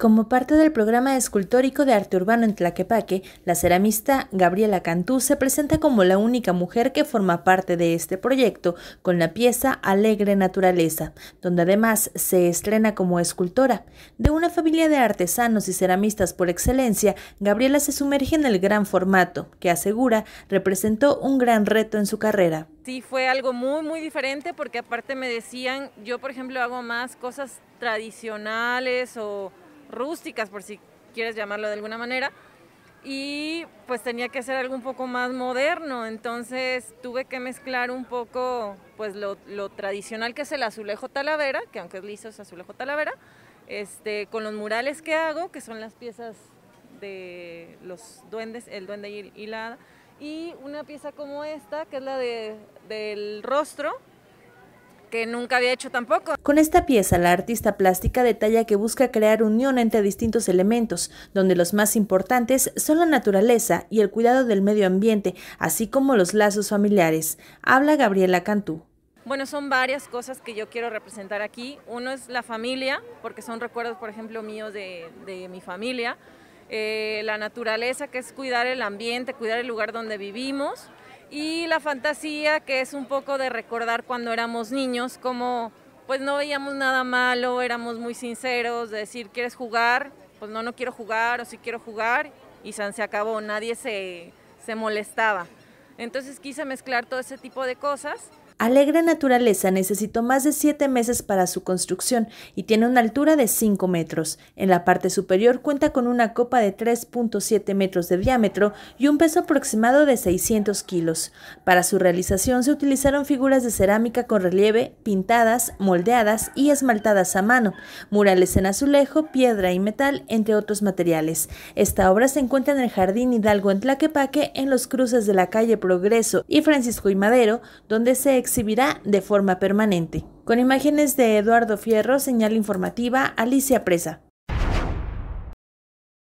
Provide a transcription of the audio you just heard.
Como parte del programa escultórico de arte urbano en Tlaquepaque, la ceramista Gabriela Cantú se presenta como la única mujer que forma parte de este proyecto con la pieza Alegre Naturaleza, donde además se estrena como escultora. De una familia de artesanos y ceramistas por excelencia, Gabriela se sumerge en el gran formato, que asegura representó un gran reto en su carrera. Sí, fue algo muy, muy diferente porque aparte me decían, yo por ejemplo hago más cosas tradicionales o rústicas, por si quieres llamarlo de alguna manera, y pues tenía que ser algo un poco más moderno, entonces tuve que mezclar un poco pues lo, tradicional que es el azulejo talavera, que aunque es liso es azulejo talavera, este, con los murales que hago, que son las piezas de los duendes, el duende y, y la y una pieza como esta, que es la de, del rostro, que nunca había hecho tampoco. Con esta pieza, la artista plástica detalla que busca crear unión entre distintos elementos, donde los más importantes son la naturaleza y el cuidado del medio ambiente, así como los lazos familiares. Habla Gabriela Cantú. Bueno, son varias cosas que yo quiero representar aquí. Uno es la familia, porque son recuerdos, por ejemplo, míos de, mi familia. Eh, la naturaleza, que es cuidar el ambiente, cuidar el lugar donde vivimos y la fantasía que es un poco de recordar cuando éramos niños, como pues no veíamos nada malo, éramos muy sinceros, de decir, ¿quieres jugar? Pues no, no quiero jugar, o sí quiero jugar, y se acabó, nadie se, se molestaba. Entonces quise mezclar todo ese tipo de cosas Alegre Naturaleza necesitó más de siete meses para su construcción y tiene una altura de 5 metros. En la parte superior cuenta con una copa de 3.7 metros de diámetro y un peso aproximado de 600 kilos. Para su realización se utilizaron figuras de cerámica con relieve, pintadas, moldeadas y esmaltadas a mano, murales en azulejo, piedra y metal, entre otros materiales. Esta obra se encuentra en el Jardín Hidalgo en Tlaquepaque, en los cruces de la calle Progreso y Francisco y Madero, donde se exhibirá de forma permanente. Con imágenes de Eduardo Fierro, señal informativa, Alicia Presa.